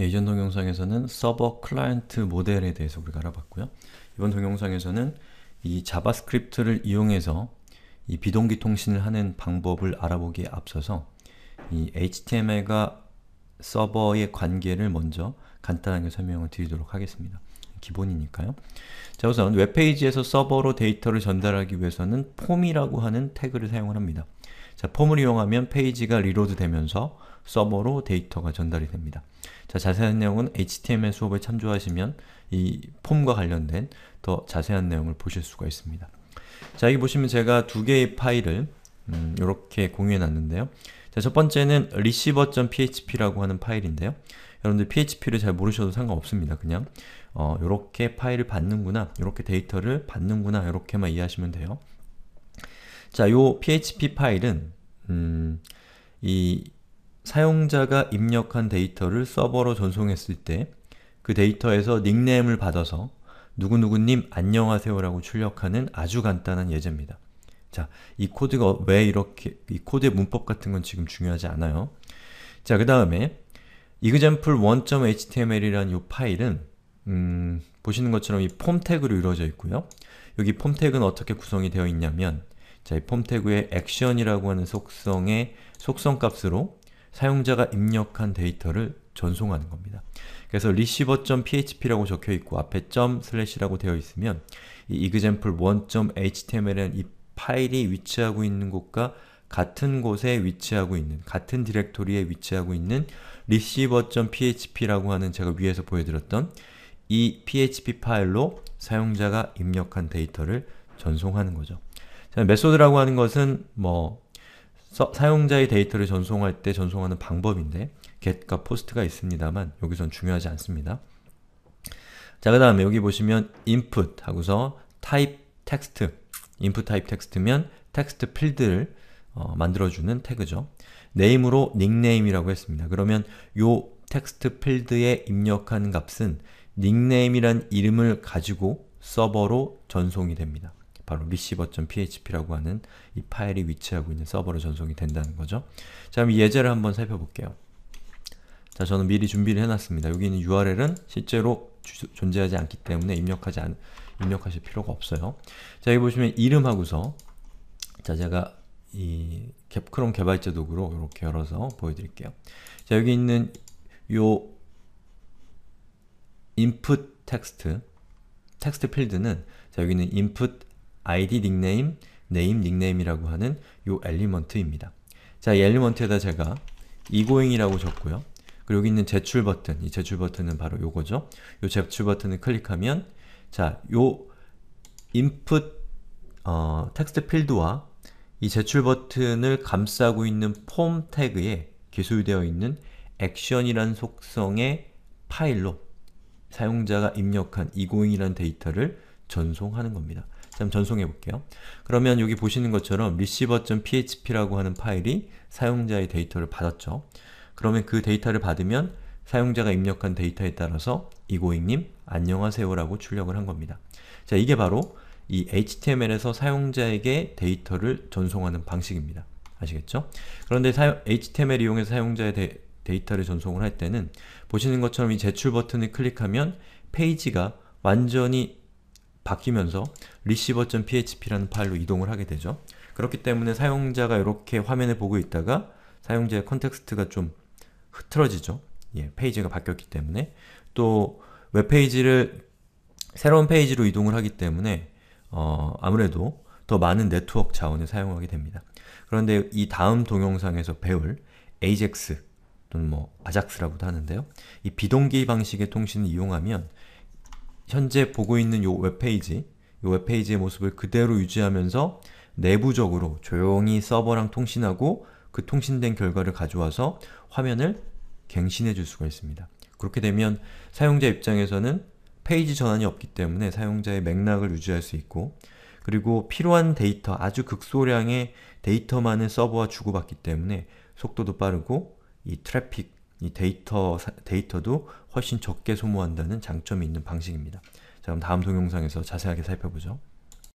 예, 이전 동영상에서는 서버 클라이언트 모델에 대해서 우리가 알아봤고요. 이번 동영상에서는 이 자바스크립트를 이용해서 이 비동기 통신을 하는 방법을 알아보기에 앞서서 이 HTML과 서버의 관계를 먼저 간단하게 설명을 드리도록 하겠습니다. 기본이니까요. 자 우선 웹페이지에서 서버로 데이터를 전달하기 위해서는 폼이라고 하는 태그를 사용 합니다. 자, 폼을 이용하면 페이지가 리로드 되면서 서버로 데이터가 전달이 됩니다. 자, 자세한 내용은 HTML 수업을 참조하시면 이 폼과 관련된 더 자세한 내용을 보실 수가 있습니다. 자, 여기 보시면 제가 두 개의 파일을 음, 이렇게 공유해 놨는데요. 자, 첫 번째는 receiver.php라고 하는 파일인데요. 여러분들 php를 잘 모르셔도 상관없습니다. 그냥 어, 이렇게 파일을 받는구나, 이렇게 데이터를 받는구나, 이렇게만 이해하시면 돼요. 자, 요 php 파일은 음, 이 사용자가 입력한 데이터를 서버로 전송했을 때 그 데이터에서 닉네임을 받아서 누구누구님 안녕하세요라고 출력하는 아주 간단한 예제입니다. 자, 이 코드가 왜 이렇게, 이 코드의 문법 같은 건 지금 중요하지 않아요. 자, 그 다음에 example1.html이라는 이 파일은 음, 보시는 것처럼 이 폼 태그로 이루어져 있고요. 여기 폼 태그는 어떻게 구성이 되어 있냐면 자, 이폼 태그의 action이라고 하는 속성의 속성 값으로 사용자가 입력한 데이터를 전송하는 겁니다. 그래서 receiver.php라고 적혀 있고 앞에 점 슬래시라고 되어 있으면 이 example1.html은 이 파일이 위치하고 있는 곳과 같은 곳에 위치하고 있는, 같은 디렉토리에 위치하고 있는 receiver.php라고 하는 제가 위에서 보여드렸던 이 php 파일로 사용자가 입력한 데이터를 전송하는 거죠. 메소드라고 하는 것은 뭐 서, 사용자의 데이터를 전송할 때 전송하는 방법인데 get과 post가 있습니다만 여기선 중요하지 않습니다. 자, 그 다음에 여기 보시면 input 하고서 type text input type text면 텍스트 필드를 어, 만들어주는 태그죠. name으로 닉네임이라고 했습니다. 그러면 요 텍스트 필드에 입력한 값은 닉네임이란 이름을 가지고 서버로 전송이 됩니다. 바로 receiver.php라고 하는 이 파일이 위치하고 있는 서버로 전송이 된다는 거죠. 자, 그럼 예제를 한번 살펴볼게요. 자, 저는 미리 준비를 해놨습니다. 여기 있는 URL은 실제로 주, 존재하지 않기 때문에 입력하지 않, 입력하실 필요가 없어요. 자, 여기 보시면 이름하고서 자, 제가 이 캡, 크롬 개발자 도구로 이렇게 열어서 보여드릴게요. 자, 여기 있는 요 input 텍스트 텍스트 필드는 자, 여기 있는 input id 닉네임, 네임 닉네임이라고 하는 요 엘리먼트입니다. 자, 이 엘리먼트에다 제가 이고잉이라고 적고요. 그리고 여기 있는 제출 버튼, 이 제출 버튼은 바로 요거죠. 요 제출 버튼을 클릭하면 자, 요 input 어, 텍스트 필드와 이 제출 버튼을 감싸고 있는 폼 태그에 기술되어 있는 액션이란 속성의 파일로 사용자가 입력한 이고잉이란 데이터를 전송하는 겁니다. 자, 전송해 볼게요. 그러면 여기 보시는 것처럼 receiver.php라고 하는 파일이 사용자의 데이터를 받았죠. 그러면 그 데이터를 받으면 사용자가 입력한 데이터에 따라서 이고잉님 안녕하세요라고 출력을 한 겁니다. 자, 이게 바로 이 HTML에서 사용자에게 데이터를 전송하는 방식입니다. 아시겠죠? 그런데 사용, HTML 이용해서 사용자의 데, 데이터를 전송을 할 때는 보시는 것처럼 이 제출 버튼을 클릭하면 페이지가 완전히 바뀌면서 receiver.php라는 파일로 이동을 하게 되죠. 그렇기 때문에 사용자가 이렇게 화면을 보고 있다가 사용자의 컨텍스트가 좀 흐트러지죠. 예, 페이지가 바뀌었기 때문에 또 웹페이지를 새로운 페이지로 이동을 하기 때문에 어, 아무래도 더 많은 네트워크 자원을 사용하게 됩니다. 그런데 이 다음 동영상에서 배울 AJAX 또는 뭐 아작스라고도 하는데요. 이 비동기 방식의 통신을 이용하면 현재 보고 있는 요 웹페이지 이 웹페이지의 모습을 그대로 유지하면서 내부적으로 조용히 서버랑 통신하고 그 통신된 결과를 가져와서 화면을 갱신해 줄 수가 있습니다. 그렇게 되면 사용자 입장에서는 페이지 전환이 없기 때문에 사용자의 맥락을 유지할 수 있고 그리고 필요한 데이터, 아주 극소량의 데이터만을 서버와 주고받기 때문에 속도도 빠르고 이 트래픽, 이 데이터, 데이터도 훨씬 적게 소모한다는 장점이 있는 방식입니다. 자, 그럼 다음 동영상에서 자세하게 살펴보죠.